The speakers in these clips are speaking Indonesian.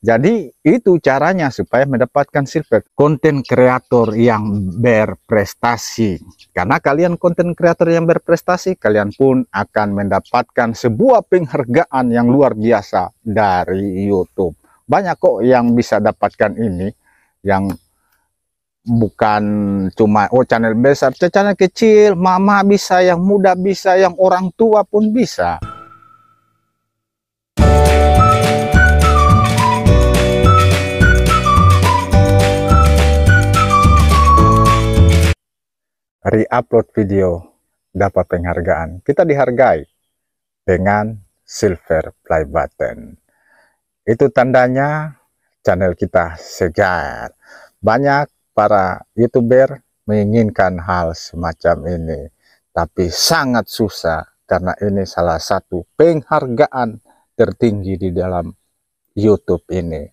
Jadi itu caranya supaya mendapatkan silver konten kreator yang berprestasi. Karena kalian konten kreator yang berprestasi, kalian pun akan mendapatkan sebuah penghargaan yang luar biasa dari YouTube. Banyak kok yang bisa dapatkan ini yang bukan cuma oh channel besar, channel kecil, mama bisa, yang muda bisa, yang orang tua pun bisa. Re-upload video dapat penghargaan. Kita dihargai dengan silver play button. Itu tandanya channel kita segar. Banyak para youtuber menginginkan hal semacam ini. Tapi sangat susah karena ini salah satu penghargaan tertinggi di dalam YouTube ini.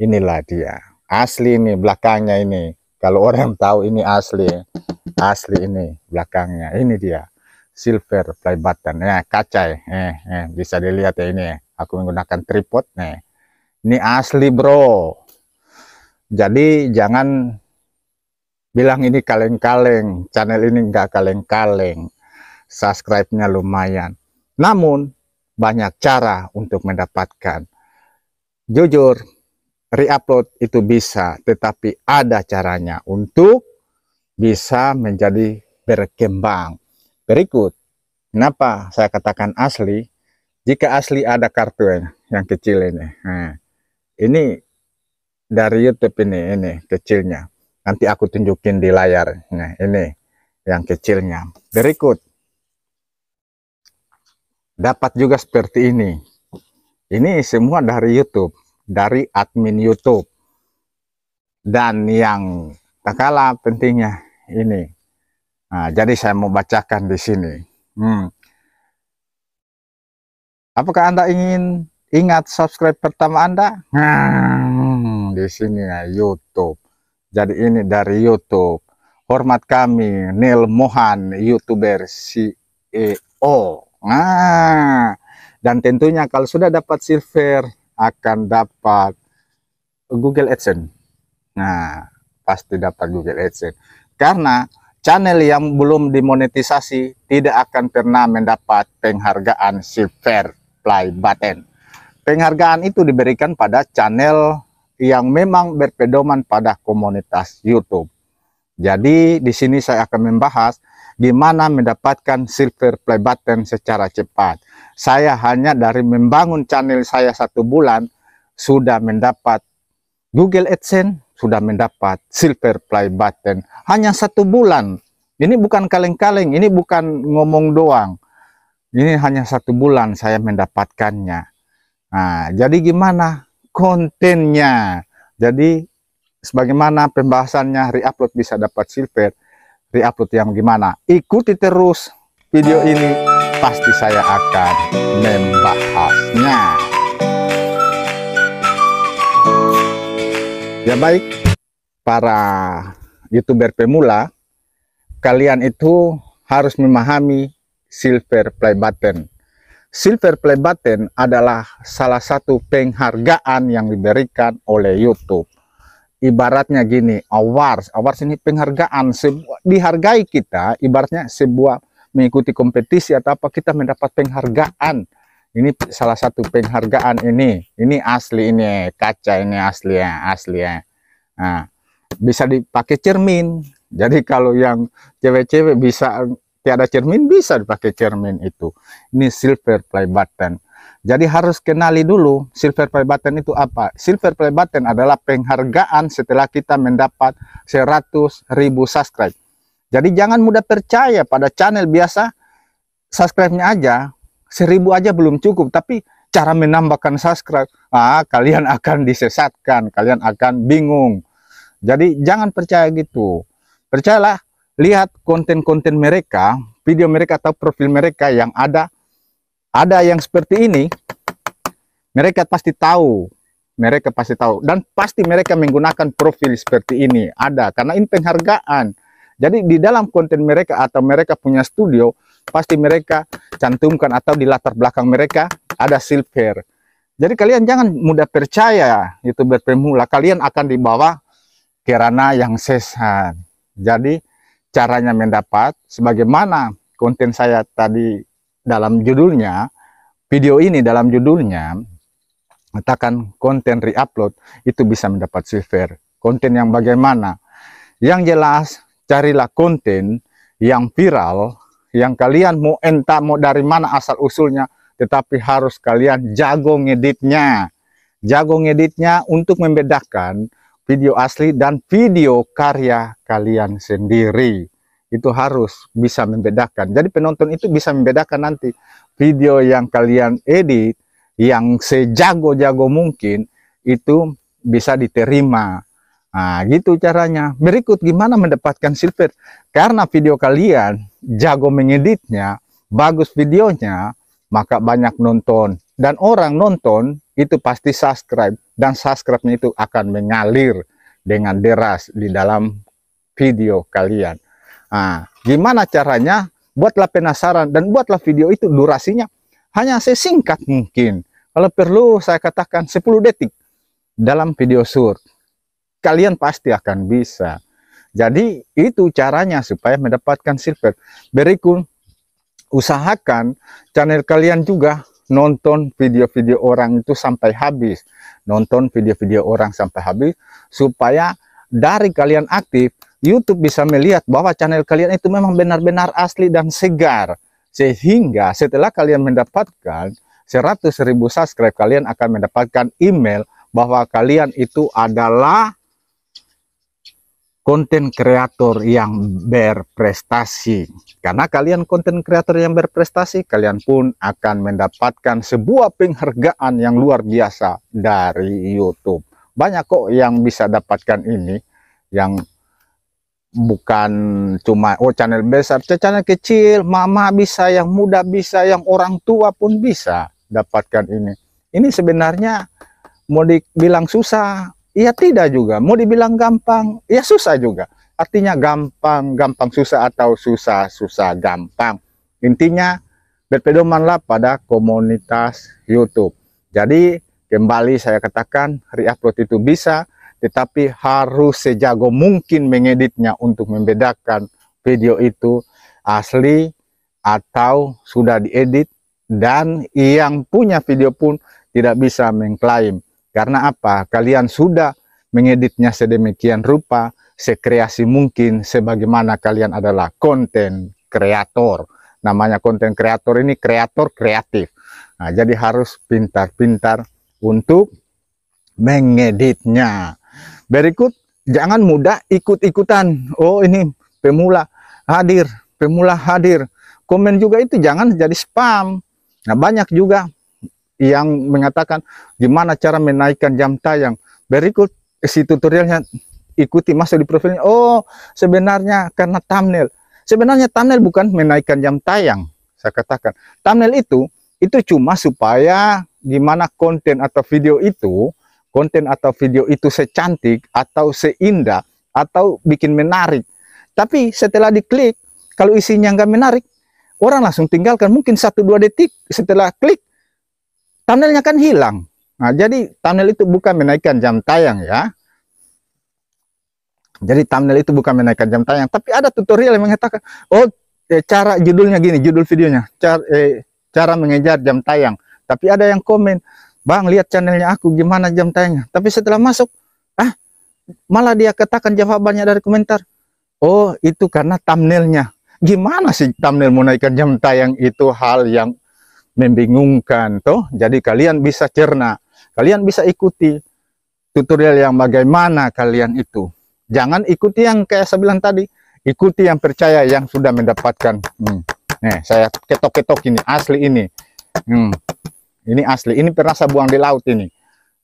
Inilah dia. Asli ini belakangnya ini kalau orang tahu ini asli, asli ini belakangnya. Ini dia silver play button. Ya, kaca. Ya. Eh, eh, bisa dilihat ya ini. Ya. Aku menggunakan tripod nih. Ini asli, Bro. Jadi jangan bilang ini kaleng-kaleng, channel ini enggak kaleng-kaleng. Subscribe-nya lumayan. Namun banyak cara untuk mendapatkan. Jujur, reupload itu bisa, tetapi ada caranya untuk bisa menjadi berkembang. Berikut, kenapa saya katakan asli? Jika asli ada kartu ya, yang kecil ini, nah, ini dari YouTube ini, ini kecilnya. Nanti aku tunjukin di layar. Nah, ini yang kecilnya. Berikut, dapat juga seperti ini. Ini semua dari YouTube dari admin YouTube. Dan yang tak kalah pentingnya ini. Nah, jadi saya mau bacakan di sini. Hmm. Apakah Anda ingin ingat subscribe pertama Anda? Hmm, di sini ya YouTube. Jadi ini dari YouTube. Hormat kami Neil Mohan, YouTuber CEO. Nah, dan tentunya kalau sudah dapat silver akan dapat Google AdSense. Nah, pasti dapat Google AdSense. Karena channel yang belum dimonetisasi tidak akan pernah mendapat penghargaan si fair play button. Penghargaan itu diberikan pada channel yang memang berpedoman pada komunitas YouTube. Jadi di sini saya akan membahas di mana mendapatkan silver play button secara cepat. Saya hanya dari membangun channel saya satu bulan sudah mendapat Google AdSense, sudah mendapat silver play button. Hanya satu bulan. Ini bukan kaleng-kaleng, ini bukan ngomong doang. Ini hanya satu bulan saya mendapatkannya. Nah, jadi gimana kontennya? Jadi sebagaimana pembahasannya reupload bisa dapat silver, reupload yang gimana ikuti terus video ini pasti saya akan membahasnya ya baik para youtuber pemula kalian itu harus memahami silver play button silver play button adalah salah satu penghargaan yang diberikan oleh YouTube ibaratnya gini, awards, awards ini penghargaan, sebuah, dihargai kita, ibaratnya sebuah mengikuti kompetisi atau apa, kita mendapat penghargaan. Ini salah satu penghargaan ini, ini asli ini, kaca ini asli ya, asli ya. Nah, bisa dipakai cermin, jadi kalau yang cewek-cewek bisa, tiada cermin bisa dipakai cermin itu. Ini silver play button. Jadi harus kenali dulu silver play button itu apa. Silver play button adalah penghargaan setelah kita mendapat ribu subscribe. Jadi jangan mudah percaya pada channel biasa subscribe-nya aja seribu aja belum cukup tapi cara menambahkan subscribe ah kalian akan disesatkan, kalian akan bingung. Jadi jangan percaya gitu. Percayalah lihat konten-konten mereka, video mereka atau profil mereka yang ada ada yang seperti ini mereka pasti tahu mereka pasti tahu dan pasti mereka menggunakan profil seperti ini ada karena ini penghargaan jadi di dalam konten mereka atau mereka punya studio pasti mereka cantumkan atau di latar belakang mereka ada silver jadi kalian jangan mudah percaya youtuber pemula kalian akan dibawa ke yang sesat jadi caranya mendapat sebagaimana konten saya tadi dalam judulnya video ini dalam judulnya mengatakan konten reupload itu bisa mendapat silver konten yang bagaimana yang jelas carilah konten yang viral yang kalian mau entah mau dari mana asal usulnya tetapi harus kalian jago ngeditnya jago ngeditnya untuk membedakan video asli dan video karya kalian sendiri itu harus bisa membedakan. Jadi penonton itu bisa membedakan nanti video yang kalian edit yang sejago-jago mungkin itu bisa diterima. Nah, gitu caranya. Berikut gimana mendapatkan silver. Karena video kalian jago mengeditnya, bagus videonya, maka banyak nonton. Dan orang nonton itu pasti subscribe. Dan subscribe-nya itu akan mengalir dengan deras di dalam video kalian. Nah, gimana caranya? Buatlah penasaran dan buatlah video itu durasinya hanya sesingkat mungkin. Kalau perlu saya katakan 10 detik dalam video short. Kalian pasti akan bisa. Jadi itu caranya supaya mendapatkan silver. Berikut usahakan channel kalian juga nonton video-video orang itu sampai habis nonton video-video orang sampai habis supaya dari kalian aktif YouTube bisa melihat bahwa channel kalian itu memang benar-benar asli dan segar. Sehingga setelah kalian mendapatkan ribu subscribe, kalian akan mendapatkan email bahwa kalian itu adalah konten kreator yang berprestasi. Karena kalian konten kreator yang berprestasi, kalian pun akan mendapatkan sebuah penghargaan yang luar biasa dari YouTube. Banyak kok yang bisa dapatkan ini yang bukan cuma oh channel besar, channel kecil, mama bisa, yang muda bisa, yang orang tua pun bisa dapatkan ini. Ini sebenarnya mau dibilang susah, ya tidak juga. Mau dibilang gampang, ya susah juga. Artinya gampang, gampang susah atau susah, susah gampang. Intinya berpedomanlah pada komunitas YouTube. Jadi kembali saya katakan reupload itu bisa tetapi harus sejago mungkin mengeditnya untuk membedakan video itu asli atau sudah diedit dan yang punya video pun tidak bisa mengklaim karena apa kalian sudah mengeditnya sedemikian rupa sekreasi mungkin sebagaimana kalian adalah konten kreator namanya konten kreator ini kreator kreatif nah jadi harus pintar-pintar untuk mengeditnya Berikut, jangan mudah ikut-ikutan. Oh ini pemula hadir, pemula hadir. Komen juga itu jangan jadi spam. Nah banyak juga yang mengatakan gimana cara menaikkan jam tayang. Berikut si tutorialnya ikuti masuk di profilnya. Oh sebenarnya karena thumbnail. Sebenarnya thumbnail bukan menaikkan jam tayang. Saya katakan thumbnail itu itu cuma supaya gimana konten atau video itu konten atau video itu secantik atau seindah atau bikin menarik. Tapi setelah diklik, kalau isinya nggak menarik, orang langsung tinggalkan. Mungkin 1-2 detik setelah klik, thumbnailnya kan hilang. Nah, jadi thumbnail itu bukan menaikkan jam tayang ya. Jadi thumbnail itu bukan menaikkan jam tayang, tapi ada tutorial yang mengatakan, oh eh, cara judulnya gini, judul videonya, cara, eh, cara mengejar jam tayang. Tapi ada yang komen, bang lihat channelnya aku gimana jam tayangnya tapi setelah masuk ah malah dia katakan jawabannya dari komentar oh itu karena thumbnailnya gimana sih thumbnail menaikkan jam tayang itu hal yang membingungkan toh jadi kalian bisa cerna kalian bisa ikuti tutorial yang bagaimana kalian itu jangan ikuti yang kayak saya bilang tadi ikuti yang percaya yang sudah mendapatkan hmm. nih saya ketok-ketok ini asli ini hmm ini asli ini pernah saya buang di laut ini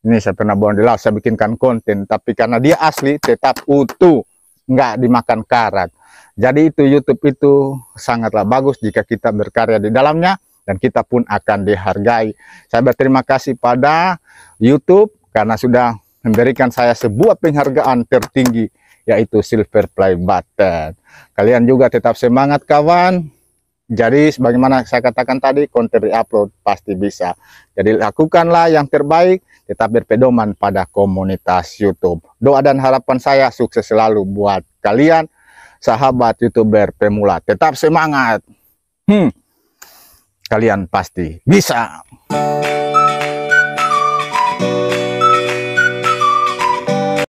ini saya pernah buang di laut saya bikinkan konten tapi karena dia asli tetap utuh nggak dimakan karat jadi itu YouTube itu sangatlah bagus jika kita berkarya di dalamnya dan kita pun akan dihargai saya berterima kasih pada YouTube karena sudah memberikan saya sebuah penghargaan tertinggi yaitu Silver Play Button kalian juga tetap semangat kawan jadi sebagaimana saya katakan tadi, konten upload pasti bisa. Jadi lakukanlah yang terbaik, tetap berpedoman pada komunitas YouTube. Doa dan harapan saya sukses selalu buat kalian, sahabat YouTuber pemula. Tetap semangat. Hmm, kalian pasti bisa.